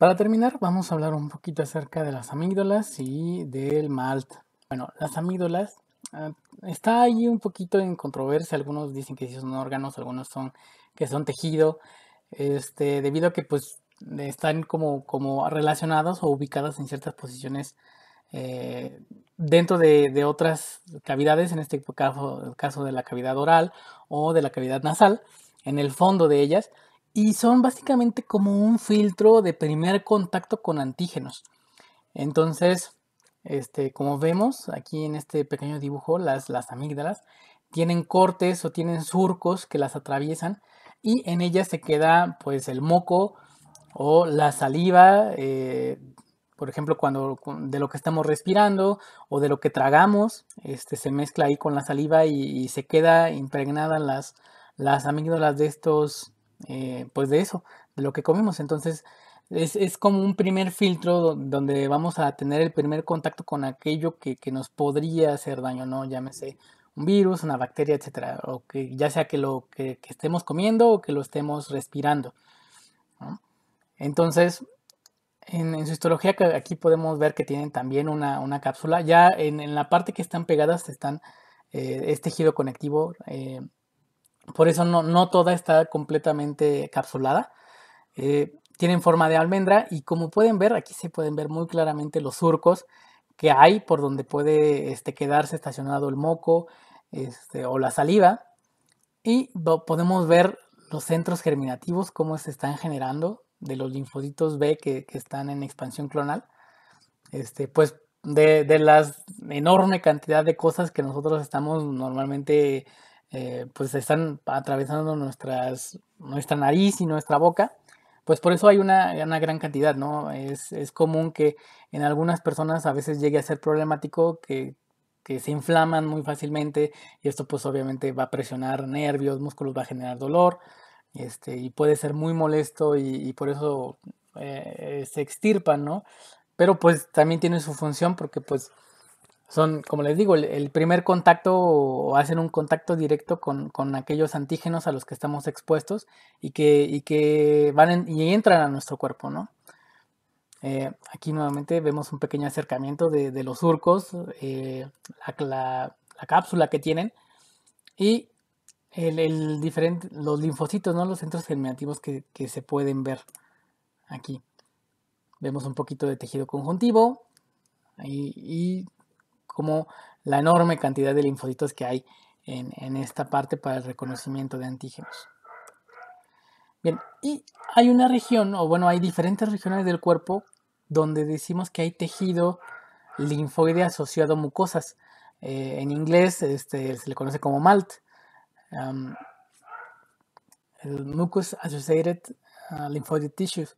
Para terminar, vamos a hablar un poquito acerca de las amígdalas y del malt. Bueno, las amígdalas ah, está ahí un poquito en controversia. Algunos dicen que sí son órganos, algunos son que son tejido, este, debido a que pues están como, como relacionados o ubicadas en ciertas posiciones eh, dentro de, otras cavidades, en este caso el caso de la cavidad oral o de la cavidad nasal, en el fondo de ellas y son básicamente como un filtro de primer contacto con antígenos. Entonces, este, como vemos aquí en este pequeño dibujo, las, las amígdalas tienen cortes o tienen surcos que las atraviesan y en ellas se queda pues el moco o la saliva, eh, por ejemplo, cuando de lo que estamos respirando o de lo que tragamos, este, se mezcla ahí con la saliva y, se queda impregnada las, las amígdalas de estos eh, pues de eso, de lo que comemos. Entonces es, como un primer filtro donde vamos a tener el primer contacto con aquello que, nos podría hacer daño, ¿no? Llámese un virus, una bacteria, etcétera, o que ya sea que lo que, estemos comiendo o que lo estemos respirando. Entonces, en, su histología aquí podemos ver que tienen también una, cápsula. Ya en, la parte que están pegadas están eh, este tejido conectivo. Eh, por eso no, toda está completamente capsulada. Eh, tienen forma de almendra y como pueden ver, aquí se pueden ver muy claramente los surcos que hay por donde puede este, quedarse estacionado el moco este, o la saliva. Y podemos ver los centros germinativos, cómo se están generando de los linfocitos B que, están en expansión clonal. Este, pues de, de, las enorme cantidad de cosas que nosotros estamos normalmente eh, pues están atravesando nuestras, nuestra nariz y nuestra boca, pues por eso hay una, una gran cantidad, ¿no? Es, es, común que en algunas personas a veces llegue a ser problemático que, que se inflaman muy fácilmente y esto pues obviamente va a presionar nervios, músculos, va a generar dolor este, y puede ser muy molesto y, por eso eh, se extirpan, ¿no? Pero pues también tiene su función porque pues son, como les digo, el, primer contacto o hacen un contacto directo con, aquellos antígenos a los que estamos expuestos y que, que van y entran a nuestro cuerpo, ¿no? Eh, aquí nuevamente vemos un pequeño acercamiento de, los surcos, eh, la, cápsula que tienen y el, diferente, los linfocitos, ¿no? los centros germinativos que, se pueden ver aquí. Vemos un poquito de tejido conjuntivo, y, como la enorme cantidad de linfocitos que hay en, esta parte para el reconocimiento de antígenos. Bien, y hay una región, o bueno, hay diferentes regiones del cuerpo donde decimos que hay tejido linfoide asociado a mucosas. Eh, en inglés este, se le conoce como MALT. el Mucus Associated ah, Lymphoid Tissues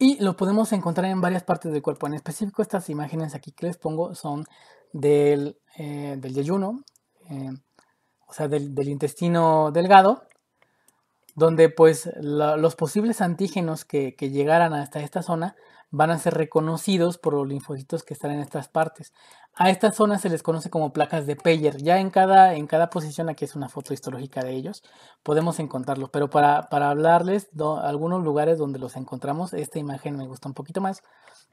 y lo podemos encontrar en varias partes del cuerpo. En específico, estas imágenes aquí que les pongo son del, eh, del eh, o sea, del, intestino delgado, donde pues los posibles antígenos que, que llegaran hasta esta zona van a ser reconocidos por los linfocitos que están en estas partes. A estas zonas se les conoce como placas de Peyer. Ya en cada, en cada posición, aquí es una foto histológica de ellos, podemos encontrarlos. Pero para, hablarles de algunos lugares donde los encontramos, esta imagen me gusta un poquito más.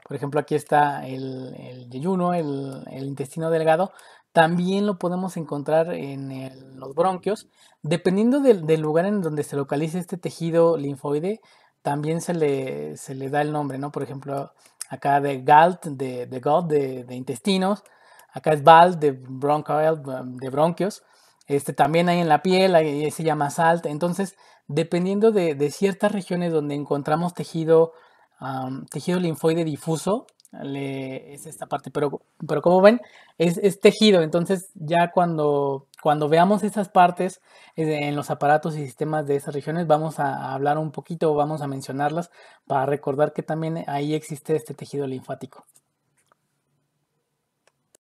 Por ejemplo, aquí está el, el yeyuno, el, intestino delgado, también lo podemos encontrar en los bronquios. Dependiendo del, del, lugar en donde se localice este tejido linfoide, también se le, se le da el nombre, ¿no? Por ejemplo, acá de Galt, de, de de, intestinos, acá es balt de bronchial, um, de bronquios, este, también hay en la piel, ahí se llama salt, entonces, dependiendo de, ciertas regiones donde encontramos tejido, um, tejido linfoide difuso, es esta parte, pero, pero como ven, es, es tejido, entonces ya cuando cuando veamos esas partes eh, en los aparatos y sistemas de esas regiones, vamos a hablar un poquito, vamos a mencionarlas para recordar que también ahí existe este tejido linfático.